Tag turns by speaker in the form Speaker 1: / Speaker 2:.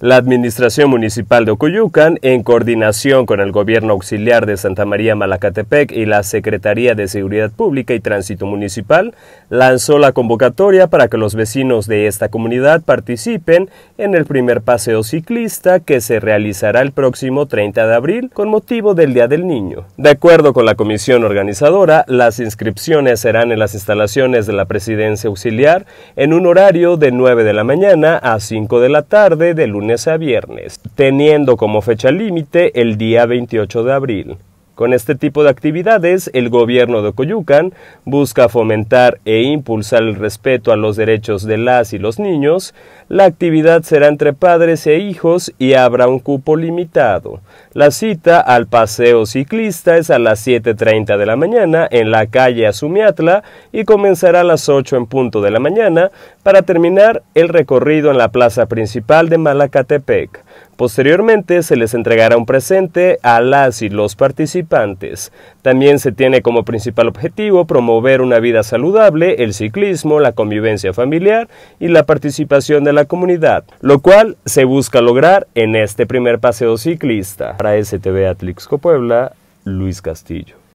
Speaker 1: La Administración Municipal de Ocuyucan, en coordinación con el Gobierno Auxiliar de Santa María Malacatepec y la Secretaría de Seguridad Pública y Tránsito Municipal, lanzó la convocatoria para que los vecinos de esta comunidad participen en el primer paseo ciclista que se realizará el próximo 30 de abril con motivo del Día del Niño. De acuerdo con la comisión organizadora, las inscripciones serán en las instalaciones de la Presidencia Auxiliar en un horario de 9 de la mañana a 5 de la tarde del lunes a viernes, teniendo como fecha límite el día 28 de abril. Con este tipo de actividades, el gobierno de Coyucan busca fomentar e impulsar el respeto a los derechos de las y los niños. La actividad será entre padres e hijos y habrá un cupo limitado. La cita al paseo ciclista es a las 7.30 de la mañana en la calle Azumiatla y comenzará a las 8 en punto de la mañana para terminar el recorrido en la plaza principal de Malacatepec. Posteriormente se les entregará un presente a las y los participantes. También se tiene como principal objetivo promover una vida saludable, el ciclismo, la convivencia familiar y la participación de la comunidad, lo cual se busca lograr en este primer paseo ciclista. Para STV Atlixco Puebla, Luis Castillo.